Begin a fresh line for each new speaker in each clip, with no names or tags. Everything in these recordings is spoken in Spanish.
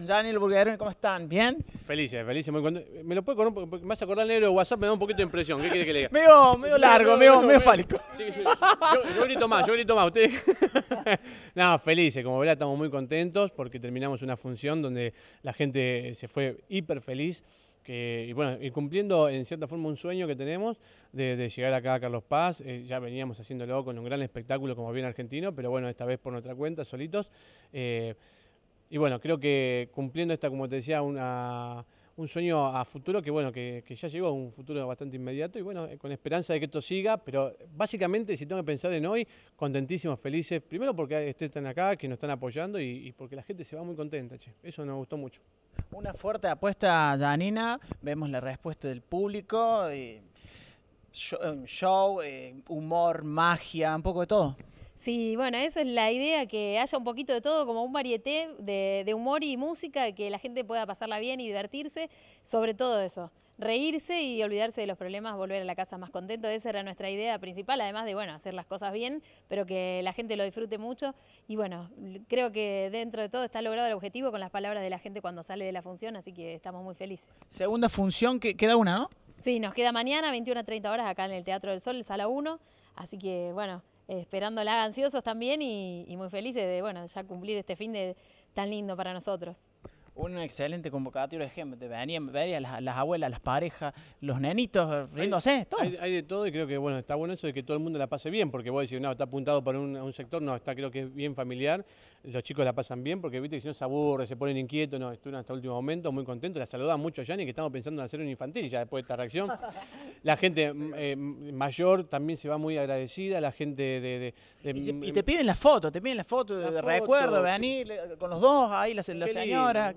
Daniel ¿cómo están? ¿Bien? Felices, felices, muy contentos. ¿Me lo vas a acordar el negro de WhatsApp, me da un poquito de impresión. ¿Qué quiere que le diga? Medio, medio largo, medio, medio, fálico. Yo, grito más, yo grito más. no, felices, como verá, estamos muy contentos porque terminamos una función donde la gente se fue hiper feliz. Que, y bueno, y cumpliendo en cierta forma un sueño que tenemos de, llegar acá a Carlos Paz, eh, ya veníamos haciéndolo con un gran espectáculo como bien argentino, pero bueno, esta vez por nuestra cuenta, solitos. Eh, y bueno, creo que cumpliendo esta, como te decía, una, un sueño a futuro que bueno, que, ya llegó a un futuro bastante inmediato y bueno, con esperanza de que esto siga, pero básicamente si tengo que pensar en hoy, contentísimos, felices, primero porque este, están acá, que nos están apoyando y, porque la gente se va muy contenta, che. eso nos gustó mucho.
Una fuerte apuesta, Janina, vemos la respuesta del público, show, eh, humor, magia, un poco de todo.
Sí, bueno, esa es la idea, que haya un poquito de todo, como un varieté de, humor y música, que la gente pueda pasarla bien y divertirse, sobre todo eso reírse y olvidarse de los problemas, volver a la casa más contento. Esa era nuestra idea principal, además de, bueno, hacer las cosas bien, pero que la gente lo disfrute mucho. Y bueno, creo que dentro de todo está logrado el objetivo con las palabras de la gente cuando sale de la función, así que estamos muy felices.
Segunda función, que queda una, ¿no?
Sí, nos queda mañana, 21 a 30 horas, acá en el Teatro del Sol, Sala 1. Así que, bueno, esperándola ansiosos también y, muy felices de, bueno, ya cumplir este fin de tan lindo para nosotros
una excelente convocatoria de gente. Venían, venían las, abuelas, las parejas, los nenitos
riéndose, todo. Hay, de todo y creo que bueno, está bueno eso de que todo el mundo la pase bien, porque vos decís, no, está apuntado para un, sector, no, está creo que es bien familiar, los chicos la pasan bien, porque viste si no se aburre, se ponen inquietos, no, estuvieron hasta el último momento, muy contento, la saludan mucho a Yanni, que estamos pensando en hacer un infantil ya después de esta reacción. La gente mm, eh, mayor también se va muy agradecida, la gente de... y, te piden las fotos, te piden las fotos de recuerdo, vení
con los dos, ahí la, señora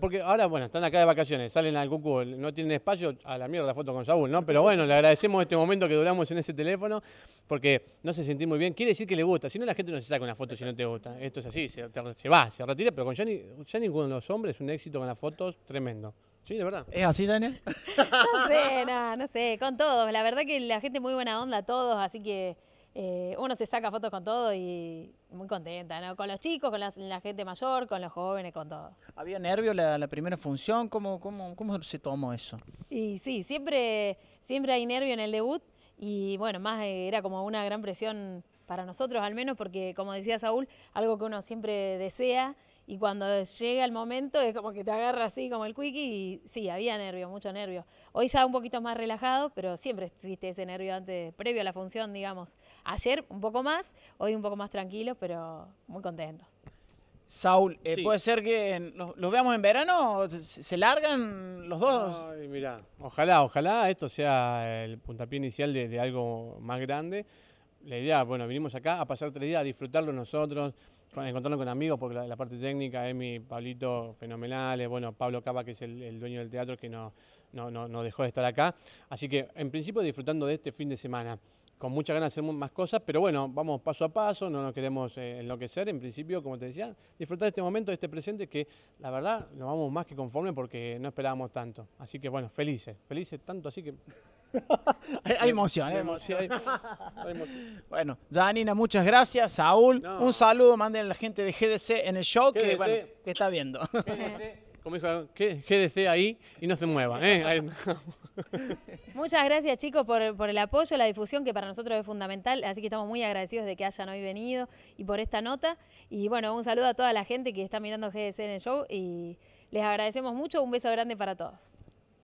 porque ahora, bueno, están acá de vacaciones, salen al cucú, no tienen espacio, a la mierda la foto con Saúl, ¿no? Pero bueno, le agradecemos este momento que duramos en ese teléfono, porque no se sentí muy bien. Quiere decir que le gusta, si no la gente no se saca una foto si no te gusta. Esto es así, se, va, se retira, pero con ya ninguno con los hombres un éxito con las fotos tremendo. Sí, de verdad. ¿Es así, Daniel?
no sé, no, no sé, con todos. La verdad que la gente muy buena onda, todos, así que eh, uno se saca fotos con todo y muy contenta, ¿no? Con los chicos, con la gente mayor, con los jóvenes, con todo. ¿Había
nervio la, la primera función? ¿Cómo, cómo, se tomó eso?
Y sí, siempre, siempre hay nervio en el debut y bueno, más eh, era como una gran presión para nosotros al menos, porque como decía Saúl, algo que uno siempre desea y cuando llega el momento es como que te agarra así como el quickie y sí, había nervio, mucho nervio. Hoy ya un poquito más relajado, pero siempre existe ese nervio antes, previo a la función, digamos. Ayer un poco más, hoy un poco más tranquilo, pero muy contento.
Saúl, eh, ¿puede ser que los, veamos en verano? ¿Se, se largan los dos?
ojalá, ojalá esto sea el puntapié inicial de algo más grande la idea, bueno, vinimos acá a pasar tres días, a disfrutarlo nosotros, a encontrarnos con amigos, porque la, parte técnica, Emi, Pablito, fenomenales, bueno, Pablo Cava, que es el, dueño del teatro, que nos no, dejó de estar acá. Así que, en principio, disfrutando de este fin de semana con muchas ganas de hacer más cosas, pero bueno, vamos paso a paso, no nos queremos eh, enloquecer, en principio, como te decía, disfrutar este momento, este presente, que la verdad nos vamos más que conforme porque no esperábamos tanto. Así que bueno, felices, felices tanto, así que hay, emoción, ¿eh? emoción. bueno,
Janina, muchas gracias. Saúl, un saludo. Manden a la gente de GDC en el show que, está viendo.
GDC.
Como dijo, GDC ahí y no se muevan ¿eh?
Muchas gracias chicos por, por, el apoyo, la difusión que para nosotros es fundamental, así que estamos muy agradecidos de que hayan hoy venido y por esta nota. Y bueno, un saludo a toda la gente que está mirando GDC en el show y les agradecemos mucho, un beso grande para todos.